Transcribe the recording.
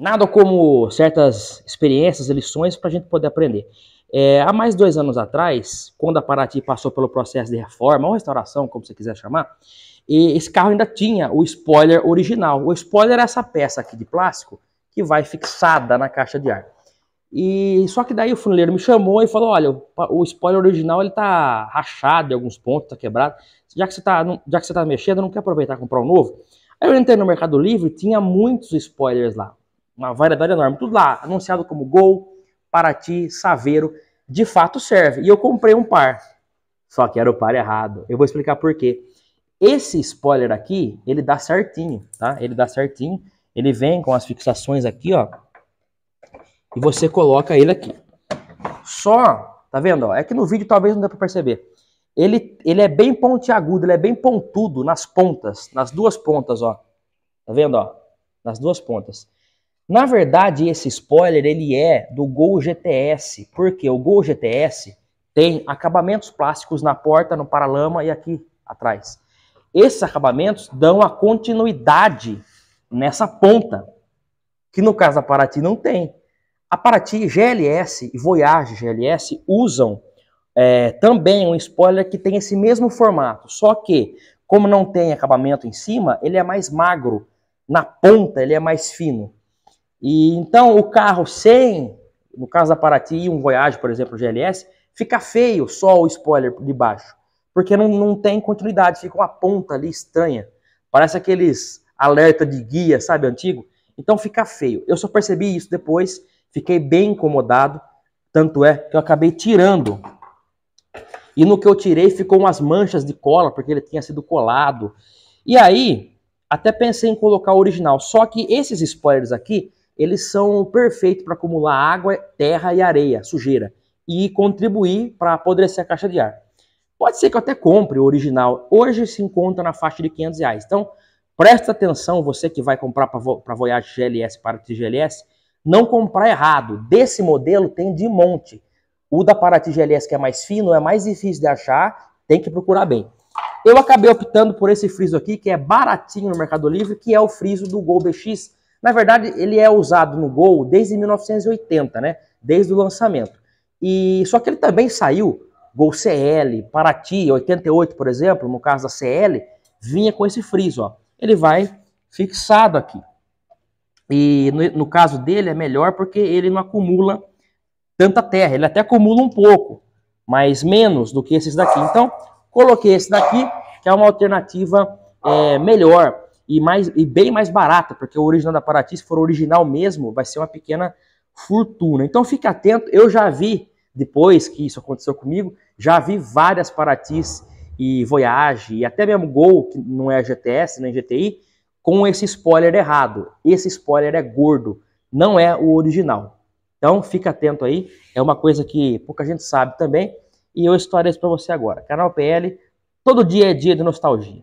Nada como certas experiências e lições para a gente poder aprender. É, há mais dois anos atrás, quando a Paraty passou pelo processo de reforma ou restauração, como você quiser chamar, esse carro ainda tinha o spoiler original. O spoiler é essa peça aqui de plástico que vai fixada na caixa de ar. E só que daí o funileiro me chamou e falou: olha, o spoiler original ele tá rachado em alguns pontos, tá quebrado. Já que você tá, já que você tá mexendo, não quer aproveitar e comprar um novo. Aí eu entrei no Mercado Livre, tinha muitos spoilers lá. Uma variedade enorme. Tudo lá, anunciado como Gol, Paraty, Saveiro. De fato serve. E eu comprei um par. Só que era o par errado. Eu vou explicar por quê. Esse spoiler aqui, ele dá certinho, tá? Ele dá certinho. Ele vem com as fixações aqui, ó. E você coloca ele aqui. Só, tá vendo? Ó, é que no vídeo talvez não dê para perceber. Ele, ele é bem pontiagudo, ele é bem pontudo nas pontas, nas duas pontas, ó. Tá vendo, ó? Nas duas pontas. Na verdade, esse spoiler ele é do Gol GTS, porque o Gol GTS tem acabamentos plásticos na porta, no paralama e aqui atrás. Esses acabamentos dão a continuidade nessa ponta, que no caso da Paraty não tem. A Paraty GLS e Voyage GLS usam é, também um spoiler que tem esse mesmo formato, só que como não tem acabamento em cima, ele é mais magro. Na ponta ele é mais fino. E então o carro sem, no caso da Paraty, um Voyage, por exemplo, GLS, fica feio só o spoiler de baixo, porque não, não tem continuidade, fica uma ponta ali estranha. Parece aqueles alerta de guia, sabe, antigo. Então fica feio. Eu só percebi isso depois, fiquei bem incomodado, tanto é que eu acabei tirando. E no que eu tirei ficou umas manchas de cola, porque ele tinha sido colado. E aí, até pensei em colocar o original, só que esses spoilers aqui eles são perfeitos para acumular água, terra e areia, sujeira, e contribuir para apodrecer a caixa de ar. Pode ser que eu até compre o original. Hoje se encontra na faixa de 500 reais. Então, presta atenção, você que vai comprar para Voyage GLS, para o TGLS, não comprar errado. Desse modelo tem de monte. O da Paraty GLS, que é mais fino, é mais difícil de achar, tem que procurar bem. Eu acabei optando por esse friso aqui, que é baratinho no Mercado Livre, que é o friso do Gol BX na verdade, ele é usado no gol desde 1980, né? Desde o lançamento. E só que ele também saiu gol CL, Paraty 88, por exemplo, no caso da CL, vinha com esse friso, ó. Ele vai fixado aqui. E no, no caso dele é melhor porque ele não acumula tanta terra, ele até acumula um pouco, mas menos do que esses daqui. Então, coloquei esse daqui, que é uma alternativa é, melhor e, mais, e bem mais barata, porque o original da Paraty, se for original mesmo, vai ser uma pequena fortuna. Então fique atento, eu já vi, depois que isso aconteceu comigo, já vi várias Paratis e Voyage, e até mesmo Gol, que não é GTS, nem GTI, com esse spoiler errado. Esse spoiler é gordo, não é o original. Então fica atento aí, é uma coisa que pouca gente sabe também, e eu isso para você agora. Canal PL, todo dia é dia de nostalgia.